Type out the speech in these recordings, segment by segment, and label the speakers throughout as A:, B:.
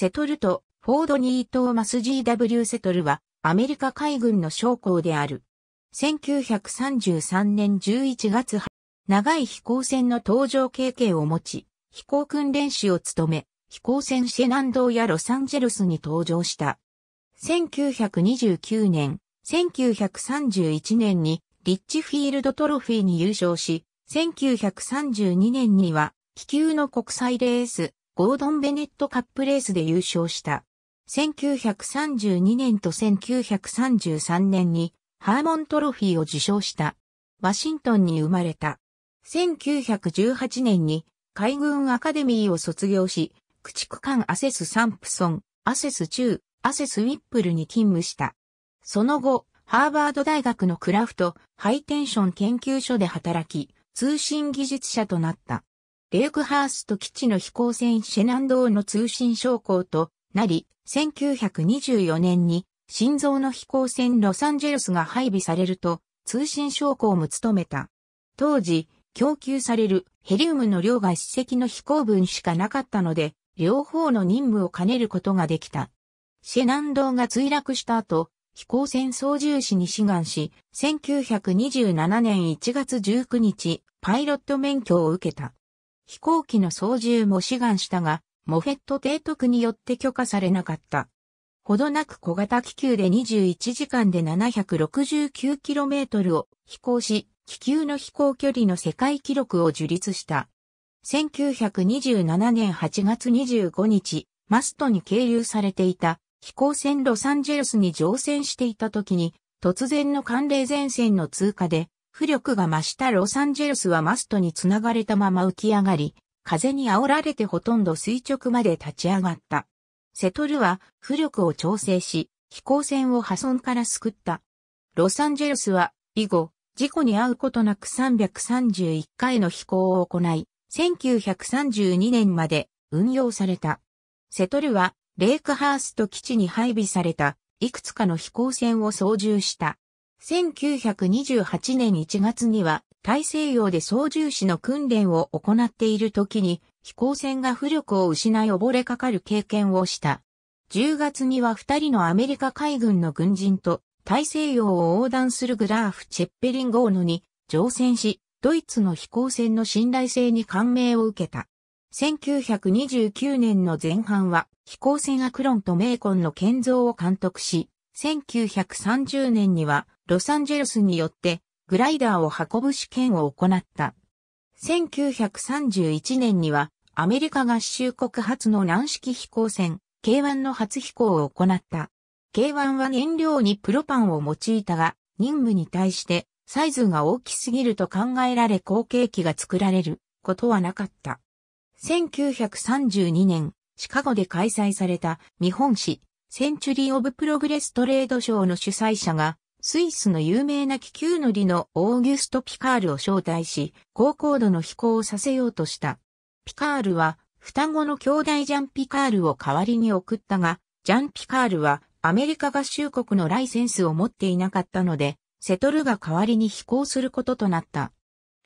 A: セトルとフォード・ニー・トーマス G.W. セトルはアメリカ海軍の将校である。1933年11月、長い飛行船の搭乗経験を持ち、飛行訓練士を務め、飛行船シェナンドーやロサンゼルスに登場した。1929年、1931年にリッチフィールドトロフィーに優勝し、1932年には気球の国際レース、ゴードン・ベネットカップレースで優勝した。1932年と1933年にハーモントロフィーを受賞した。ワシントンに生まれた。1918年に海軍アカデミーを卒業し、駆逐艦アセス・サンプソン、アセス・チュー、アセス・ウィップルに勤務した。その後、ハーバード大学のクラフト・ハイテンション研究所で働き、通信技術者となった。レークハースト基地の飛行船シェナンドーの通信将校となり、1924年に心臓の飛行船ロサンゼルスが配備されると通信将校も務めた。当時、供給されるヘリウムの量が一隻の飛行分しかなかったので、両方の任務を兼ねることができた。シェナンドーが墜落した後、飛行船操縦士に志願し、1927年1月19日、パイロット免許を受けた。飛行機の操縦も志願したが、モフェット提督によって許可されなかった。ほどなく小型気球で21時間で 769km を飛行し、気球の飛行距離の世界記録を樹立した。1927年8月25日、マストに経由されていた飛行船ロサンゼルスに乗船していた時に、突然の寒冷前線の通過で浮力が増したロサンゼルスはマストにつながれたまま浮き上がり、風に煽られてほとんど垂直まで立ち上がった。セトルは浮力を調整し、飛行船を破損から救った。ロサンゼルスは、以後、事故に遭うことなく331回の飛行を行い、1932年まで運用された。セトルは、レイクハースト基地に配備された、いくつかの飛行船を操縦した。1928年1月には大西洋で操縦士の訓練を行っている時に飛行船が浮力を失い溺れかかる経験をした。10月には2人のアメリカ海軍の軍人と大西洋を横断するグラーフ・チェッペリン号のに乗船し、ドイツの飛行船の信頼性に感銘を受けた。1929年の前半は飛行船アクロンとメーコンの建造を監督し、1930年にはロサンゼルスによってグライダーを運ぶ試験を行った。1931年にはアメリカ合衆国初の軟式飛行船 K1 の初飛行を行った。K1 は燃料にプロパンを用いたが任務に対してサイズが大きすぎると考えられ後継機が作られることはなかった。1932年、シカゴで開催された日本史センチュリー・オブ・プログレス・トレードショーの主催者がスイスの有名な気球乗りのオーギュスト・ピカールを招待し、高高度の飛行をさせようとした。ピカールは、双子の兄弟ジャン・ピカールを代わりに送ったが、ジャン・ピカールはアメリカ合衆国のライセンスを持っていなかったので、セトルが代わりに飛行することとなった。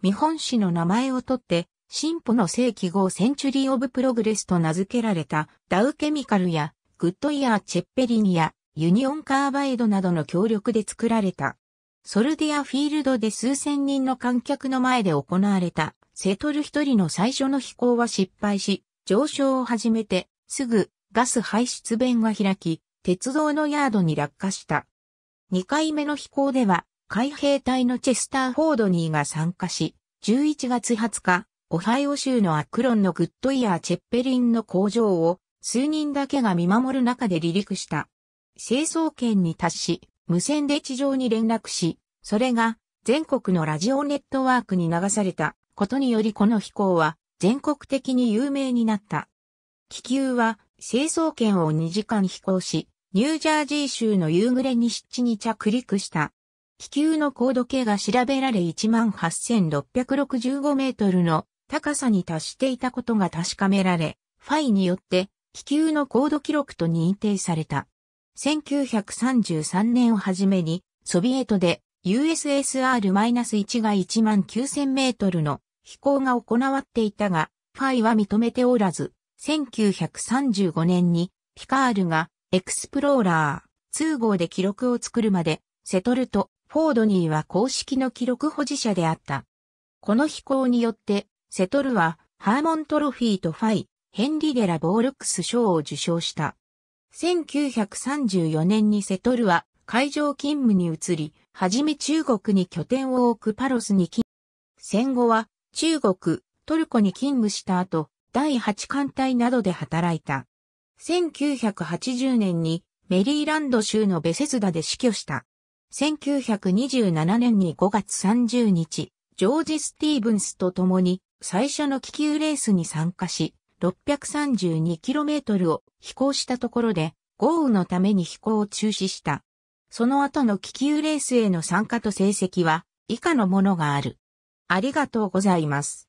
A: 日本史の名前をとって、進歩の正規号センチュリー・オブ・プログレスと名付けられたダウケミカルやグッドイヤー・チェッペリニやユニオンカーバイドなどの協力で作られた。ソルディアフィールドで数千人の観客の前で行われた、セトル一人の最初の飛行は失敗し、上昇を始めて、すぐガス排出弁が開き、鉄道のヤードに落下した。2回目の飛行では、海兵隊のチェスター・フォードニーが参加し、11月20日、オハイオ州のアクロンのグッドイヤー・チェッペリンの工場を数人だけが見守る中で離陸した。清掃圏に達し、無線で地上に連絡し、それが全国のラジオネットワークに流されたことによりこの飛行は全国的に有名になった。気球は清掃圏を2時間飛行し、ニュージャージー州の夕暮れに湿地に着陸した。気球の高度計が調べられ18,665メートルの高さに達していたことが確かめられ、ファイによって気球の高度記録と認定された。1933年をはじめに、ソビエトで USSR-1 が1万9000メートルの飛行が行わっていたが、ファイは認めておらず、1935年にピカールがエクスプローラー2号で記録を作るまで、セトルとフォードニーは公式の記録保持者であった。この飛行によって、セトルはハーモントロフィーとファイ、ヘンリデラ・ボールックス賞を受賞した。1934年にセトルは会場勤務に移り、はじめ中国に拠点を置くパロスに勤務。戦後は中国、トルコに勤務した後、第8艦隊などで働いた。1980年にメリーランド州のベセスダで死去した。1927年に5月30日、ジョージ・スティーブンスと共に最初の気球レースに参加し、632km を飛行したところで、豪雨のために飛行を中止した。その後の気球レースへの参加と成績は、以下のものがある。ありがとうございます。